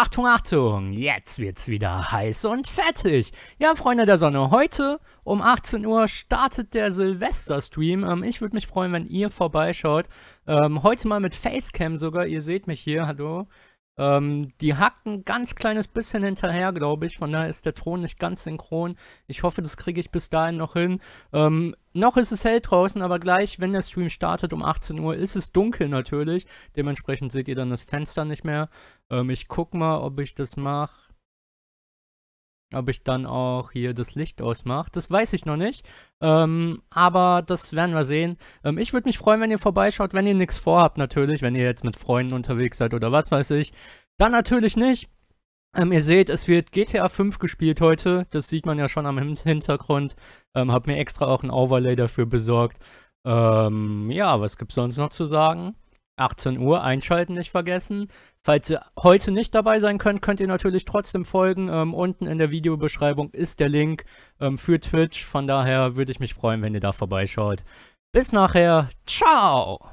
Achtung, Achtung, jetzt wird's wieder heiß und fettig. Ja, Freunde der Sonne, heute um 18 Uhr startet der Silvester-Stream. Ähm, ich würde mich freuen, wenn ihr vorbeischaut. Ähm, heute mal mit Facecam sogar, ihr seht mich hier, hallo. Ähm, die hackt ein ganz kleines bisschen hinterher, glaube ich. Von daher ist der Thron nicht ganz synchron. Ich hoffe, das kriege ich bis dahin noch hin. Ähm, noch ist es hell draußen, aber gleich, wenn der Stream startet um 18 Uhr, ist es dunkel natürlich. Dementsprechend seht ihr dann das Fenster nicht mehr. Ähm, ich guck mal, ob ich das mache. Ob ich dann auch hier das Licht ausmache. Das weiß ich noch nicht. Ähm, aber das werden wir sehen. Ähm, ich würde mich freuen, wenn ihr vorbeischaut, wenn ihr nichts vorhabt natürlich. Wenn ihr jetzt mit Freunden unterwegs seid oder was weiß ich. Dann natürlich nicht. Ähm, ihr seht, es wird GTA 5 gespielt heute. Das sieht man ja schon am Hintergrund. Ähm, hab mir extra auch ein Overlay dafür besorgt. Ähm, ja, was gibt's sonst noch zu sagen? 18 Uhr einschalten nicht vergessen. Falls ihr heute nicht dabei sein könnt, könnt ihr natürlich trotzdem folgen. Ähm, unten in der Videobeschreibung ist der Link ähm, für Twitch. Von daher würde ich mich freuen, wenn ihr da vorbeischaut. Bis nachher. Ciao!